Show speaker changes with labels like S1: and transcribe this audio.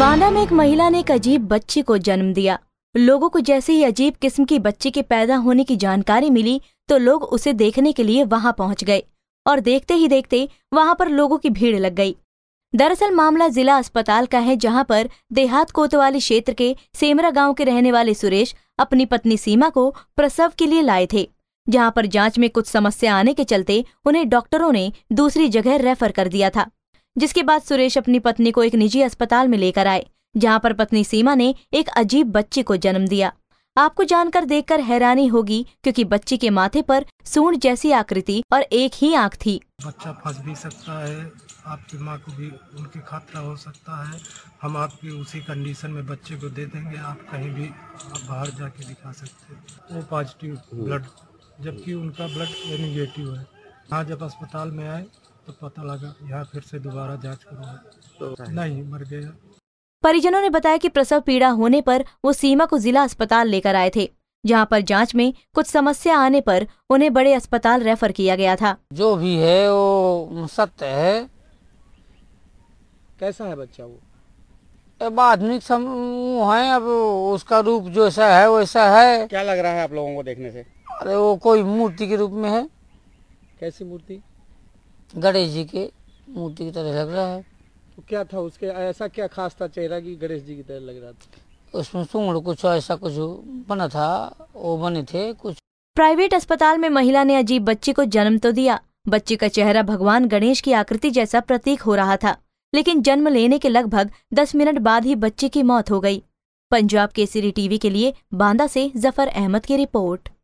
S1: बांदा में एक महिला ने एक अजीब बच्ची को जन्म दिया लोगों को जैसे ही अजीब किस्म की बच्ची के पैदा होने की जानकारी मिली तो लोग उसे देखने के लिए वहां पहुंच गए और देखते ही देखते वहां पर लोगों की भीड़ लग गई दरअसल मामला जिला अस्पताल का है जहां पर देहात कोतवाली क्षेत्र के सेमरा गांव के रहने वाले सुरेश अपनी पत्नी सीमा को प्रसव के लिए लाए थे जहां पर जांच में कुछ समस्या आने के चलते उन्हें डॉक्टरों ने दूसरी जगह रेफर कर दिया था जिसके बाद सुरेश अपनी पत्नी को एक निजी अस्पताल में लेकर आए जहां पर पत्नी सीमा ने एक अजीब बच्चे को जन्म दिया आपको जानकर देखकर हैरानी होगी क्योंकि बच्चे के माथे पर सूंड जैसी आकृति और एक ही आंख थी बच्चा
S2: फंस भी सकता है आपकी माँ को भी उनके खतरा हो सकता है हम आपकी उसी कंडीशन में बच्चे को दे देंगे आप कहीं भी आप बाहर जाके दिखा सकते हैं वो पॉजिटिव ब्लड जबकि उनका ब्लड निगेटिव है हाँ जब अस्पताल में आए तो पता लगा यहाँ फिर से दोबारा जाँच करूँगा तो नहीं मर गया
S1: परिजनों ने बताया कि प्रसव पीड़ा होने पर वो सीमा को जिला अस्पताल लेकर आए थे जहां पर जांच में कुछ समस्या आने पर उन्हें बड़े अस्पताल रेफर किया गया था जो भी है वो सत्य है
S2: कैसा है बच्चा वो
S1: अब आधुनिक
S3: समूह है अब उसका रूप जो ऐसा है वैसा है क्या लग रहा है आप लोगों को देखने से अरे वो कोई मूर्ति के रूप में है
S2: कैसी मूर्ति
S3: गणेश जी के मूर्ति की तरह लग रहा है
S2: तो क्या था उसके ऐसा क्या खास था चेहरा कि गणेश जी की तरह लग रहा था
S3: उसमें सूंगड़ कुछ ऐसा कुछ बना था वो बने थे कुछ
S1: प्राइवेट अस्पताल में महिला ने अजीब बच्ची को जन्म तो दिया बच्ची का चेहरा भगवान गणेश की आकृति जैसा प्रतीक हो रहा था लेकिन जन्म लेने के लगभग दस मिनट बाद ही बच्ची की मौत हो गई पंजाब केसरी टीवी के लिए बांदा से जफर अहमद की रिपोर्ट